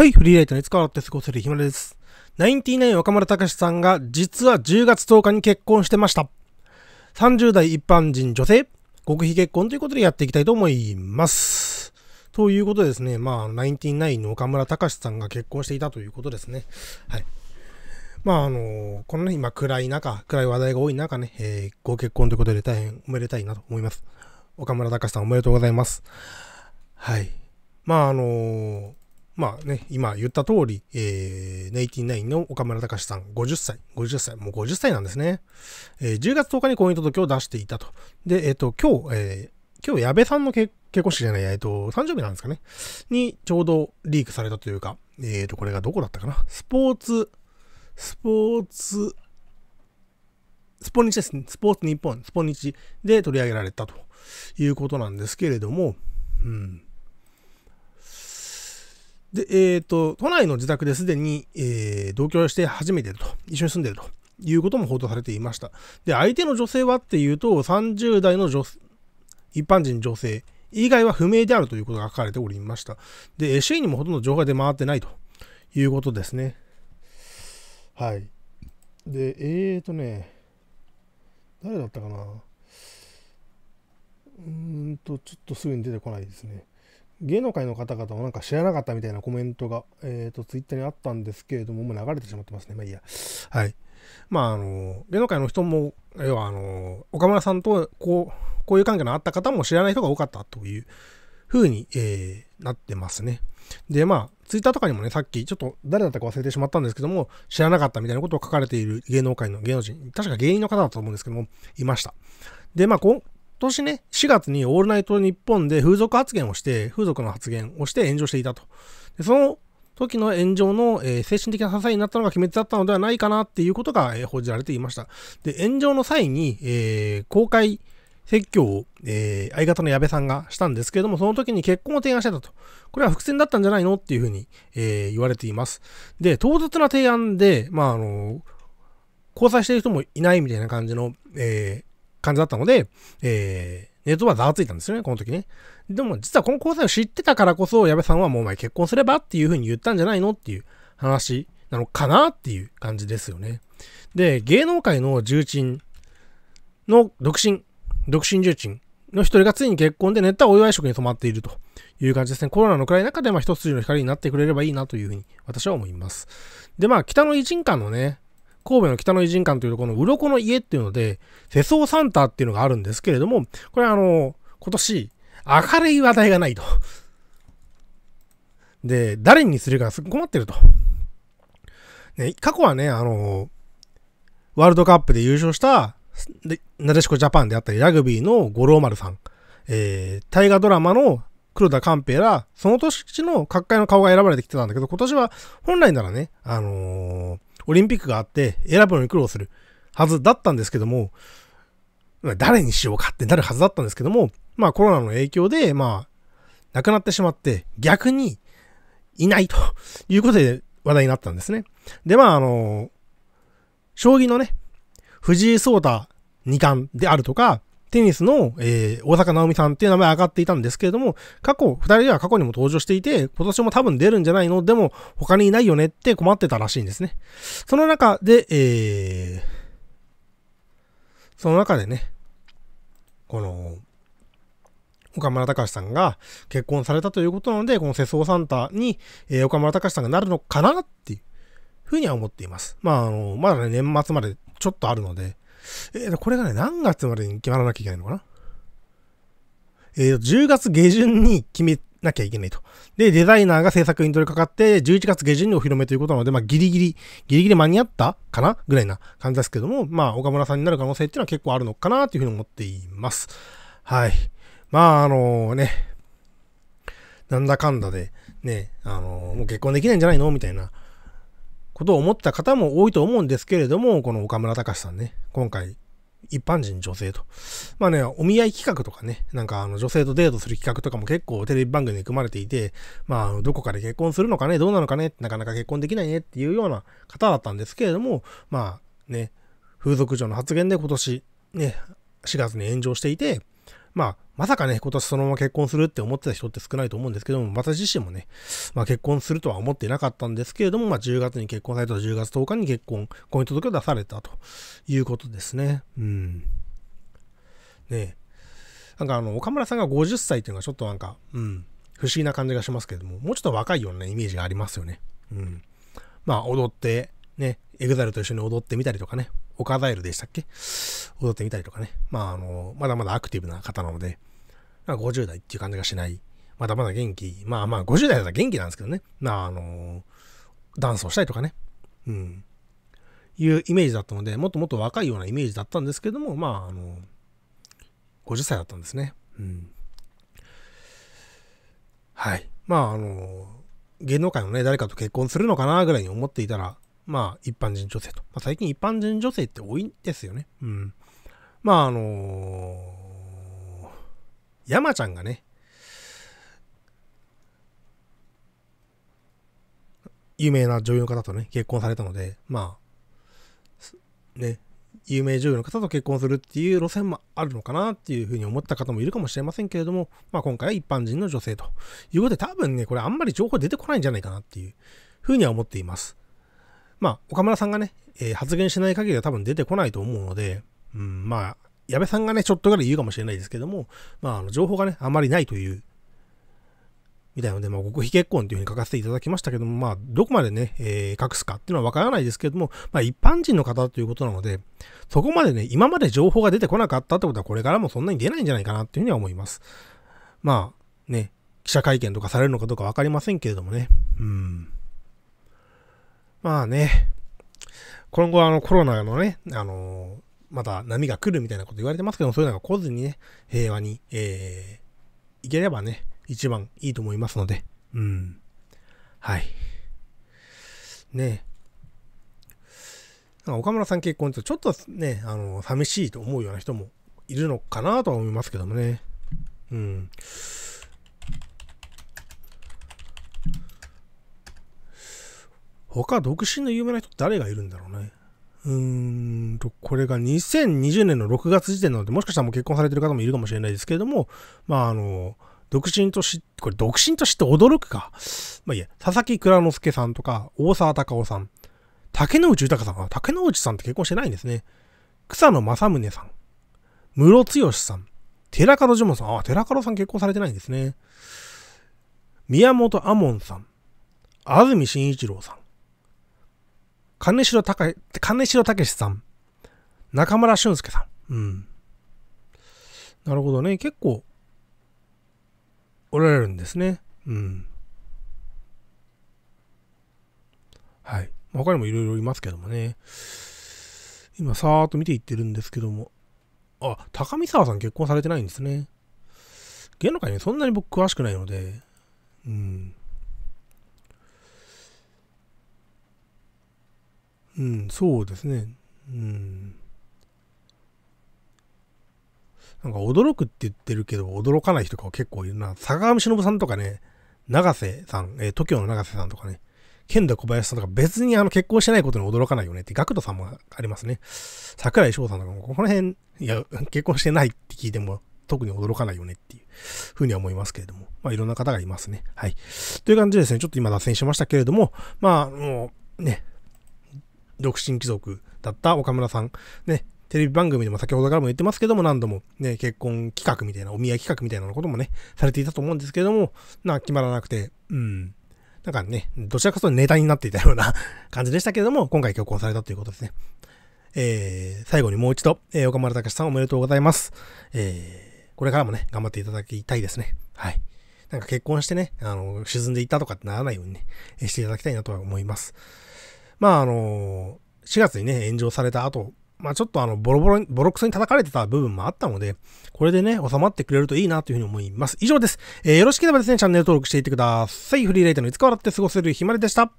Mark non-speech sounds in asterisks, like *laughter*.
はい、フリーライターに使わって過ごせるひまです。ナインティナイン若村隆さんが実は10月10日に結婚してました。30代一般人女性、極秘結婚ということでやっていきたいと思います。ということでですね、まあ、ナインティナインの岡村隆さんが結婚していたということですね。はい。まあ、あのこのね、今暗い中、暗い話題が多い中ね、えー、ご結婚ということで大変おめでたいなと思います。岡村隆さんおめでとうございます。はい。まあ、あのまあね、今言った通り、えネイティナインの岡村隆さん、50歳、50歳、もう50歳なんですね。えー、10月10日に婚姻届を出していたと。で、えっ、ー、と、今日、えー、今日、矢部さんの結婚式じゃない、えっ、ー、と、誕生日なんですかね。に、ちょうどリークされたというか、えっ、ー、と、これがどこだったかな。スポーツ、スポーツ、スポニチですね。スポーツ日本、スポニチで取り上げられたということなんですけれども、うん。で、えっ、ー、と、都内の自宅ですでに、えー、同居して初めてと、一緒に住んでるということも報道されていました。で、相手の女性はっていうと、30代の女一般人女性以外は不明であるということが書かれておりました。で、周囲にもほとんど情報が出回ってないということですね。はい。で、えーとね、誰だったかな。うーんと、ちょっとすぐに出てこないですね。芸能界の方々もなんか知らなかったみたいなコメントが、えっ、ー、と、ツイッターにあったんですけれども、もう流れてしまってますね。まあいいや。はい。まあ、あの、芸能界の人も、要は、あの、岡村さんと、こう、こういう関係のあった方も知らない人が多かったというふうに、えー、なってますね。で、まあ、ツイッターとかにもね、さっき、ちょっと誰だったか忘れてしまったんですけども、知らなかったみたいなことを書かれている芸能界の芸能人、確か芸人の方だと思うんですけども、いました。で、まあ、こ今年ね、4月にオールナイト日本で風俗発言をして、風俗の発言をして炎上していたと。でその時の炎上の、えー、精神的な支えになったのが鬼滅だったのではないかなっていうことが、えー、報じられていました。で、炎上の際に、えー、公開説教を、え相方の矢部さんがしたんですけれども、その時に結婚を提案してたと。これは伏線だったんじゃないのっていうふうに、え言われています。で、唐突な提案で、まあ、あの交際してる人もいないみたいな感じの、え感じだったので、えー、ネットはざわついたんですよね、この時ね。でも実はこの交際を知ってたからこそ、矢部さんはもうお前結婚すればっていう風に言ったんじゃないのっていう話なのかなっていう感じですよね。で、芸能界の重鎮の独身、独身重鎮の一人がついに結婚でネットはお祝い食に泊まっているという感じですね。コロナの暗い中でまあ一筋の光になってくれればいいなという風に私は思います。で、まあ北の偉人館のね、神戸の北の偉人館というところの鱗の家っていうので、世相サンタっていうのがあるんですけれども、これあの、今年、明るい話題がないと。で、誰にするかす困ってると。ね、過去はね、あの、ワールドカップで優勝した、でなでしこジャパンであったり、ラグビーの五郎丸さん、えー、大河ドラマの黒田寛平ら、その年の各界の顔が選ばれてきてたんだけど、今年は本来ならね、あのー、オリンピックがあって選ぶのに苦労するはずだったんですけども、誰にしようかってなるはずだったんですけども、まあコロナの影響で、まあ、亡くなってしまって、逆にいないと *laughs* いうことで話題になったんですね。で、まああの、将棋のね、藤井聡太二冠であるとか、テニスの、えー、大坂直美さんっていう名前上がっていたんですけれども、過去、二人では過去にも登場していて、今年も多分出るんじゃないのでも、他にいないよねって困ってたらしいんですね。その中で、えー、その中でね、この、岡村隆史さんが結婚されたということなので、この世相サンタに、えー、岡村隆史さんがなるのかなっていうふうには思っています。まあ、あの、まだね、年末までちょっとあるので、えー、これがね、何月までに決まらなきゃいけないのかなえー、10月下旬に決めなきゃいけないと。で、デザイナーが制作に取り掛かって、11月下旬にお披露目ということなので、まあ、ギリギリ、ギリギリ間に合ったかなぐらいな感じですけども、まあ、岡村さんになる可能性っていうのは結構あるのかなというふうに思っています。はい。まあ、あのー、ね、なんだかんだで、ね、あのー、もう結婚できないんじゃないのみたいなことを思った方も多いと思うんですけれども、この岡村隆さんね。今回、一般人女性と。まあね、お見合い企画とかね、なんかあの女性とデートする企画とかも結構テレビ番組に組まれていて、まあどこかで結婚するのかね、どうなのかね、なかなか結婚できないねっていうような方だったんですけれども、まあね、風俗嬢の発言で今年ね、4月に炎上していて、まあ、まさかね、今年そのまま結婚するって思ってた人って少ないと思うんですけども、私自身もね、まあ結婚するとは思っていなかったんですけれども、まあ10月に結婚されたと10月10日に結婚、婚姻届を出されたということですね。うん。ねなんかあの、岡村さんが50歳っていうのはちょっとなんか、うん、不思議な感じがしますけれども、もうちょっと若いようなイメージがありますよね。うん。まあ踊って、ね、EXILE と一緒に踊ってみたりとかね、岡カエルでしたっけ踊ってみたりとかね。まあ、あの、まだまだアクティブな方なので、まあ、50代っていう感じがしない。まだまだ元気。まあまあ、50代だったら元気なんですけどね。まあ、あの、ダンスをしたりとかね。うん。いうイメージだったので、もっともっと若いようなイメージだったんですけども、まあ、あの、50歳だったんですね。うん。はい。まあ、あの、芸能界のね、誰かと結婚するのかなぐらいに思っていたら、まあ、一般人女性と。まあ、最近一般人女性って多いんですよね。うん。まあ、あのー、山ちゃんがね、有名な女優の方とね、結婚されたので、まあ、ね、有名女優の方と結婚するっていう路線もあるのかなっていうふうに思った方もいるかもしれませんけれども、まあ今回は一般人の女性ということで多分ね、これあんまり情報出てこないんじゃないかなっていうふうには思っています。まあ、岡村さんがね、えー、発言しない限りは多分出てこないと思うので、うん、まあ、矢部さんがね、ちょっとぐらい言うかもしれないですけども、まあ、あの情報がね、あまりないという、みたいなので、まあ、極秘結婚というふうに書かせていただきましたけども、まあ、どこまでね、えー、隠すかっていうのはわからないですけども、まあ、一般人の方ということなので、そこまでね、今まで情報が出てこなかったってことは、これからもそんなに出ないんじゃないかなっていうふうには思います。まあ、ね、記者会見とかされるのかどうかわかりませんけれどもね、うん。まあね、今後あのコロナのね、あのまた波が来るみたいなこと言われてますけども、そういうのが来ずにね、平和に、えー、いければね、一番いいと思いますので、うん。はい。ね岡村さん結婚ってちょっとね、あの、寂しいと思うような人もいるのかなとは思いますけどもね。うん。他独身の有名な人誰がいるんだろうね。うーんと、これが2020年の6月時点なので、もしかしたらもう結婚されてる方もいるかもしれないですけれども、まああの、独身とし、これ独身として驚くか。まあいいや、佐々木蔵之介さんとか、大沢たかおさん、竹野内豊さん竹野内さんって結婚してないんですね。草野正宗さん、室剛さん、寺門ジモンさん、あ、寺門さん結婚されてないんですね。宮本亞門さん、安住紳一郎さん、金城隆、金城武さん。中村俊介さん。うん。なるほどね。結構、おられるんですね。うん。はい。他にもいろいろいますけどもね。今、さーっと見ていってるんですけども。あ、高見沢さん結婚されてないんですね。芸能界にそんなに僕詳しくないので。うん。うん、そうですね。うん。なんか驚くって言ってるけど、驚かない人が結構いるな。坂上忍さんとかね、永瀬さん、えー、TOKIO の永瀬さんとかね、剣道小林さんとか別にあの結婚してないことに驚かないよねって、学徒さんもありますね。桜井翔さんとかも、この辺、いや、結婚してないって聞いても、特に驚かないよねっていうふうには思いますけれども、まあいろんな方がいますね。はい。という感じでですね、ちょっと今脱線しましたけれども、まあ、もうね、独身貴族だった岡村さん、ね、テレビ番組でも先ほどからも言ってますけども、何度もね、結婚企画みたいな、お見合い企画みたいなこともね、されていたと思うんですけども、な、決まらなくて、うん。なんかね、どちらかというとネタになっていたような *laughs* 感じでしたけれども、今回結婚されたということですね。えー、最後にもう一度、えー、岡村隆史さんおめでとうございます。えー、これからもね、頑張っていただきたいですね。はい。なんか結婚してね、あの、沈んでいったとかってならないようにね、していただきたいなとは思います。まああの、4月にね、炎上された後、まあちょっとあの、ボロボロ、に、ボロクソに叩かれてた部分もあったので、これでね、収まってくれるといいなというふうに思います。以上です。えー、よろしければですね、チャンネル登録していってください。フリーライターのいつか笑って過ごせるひまりでした。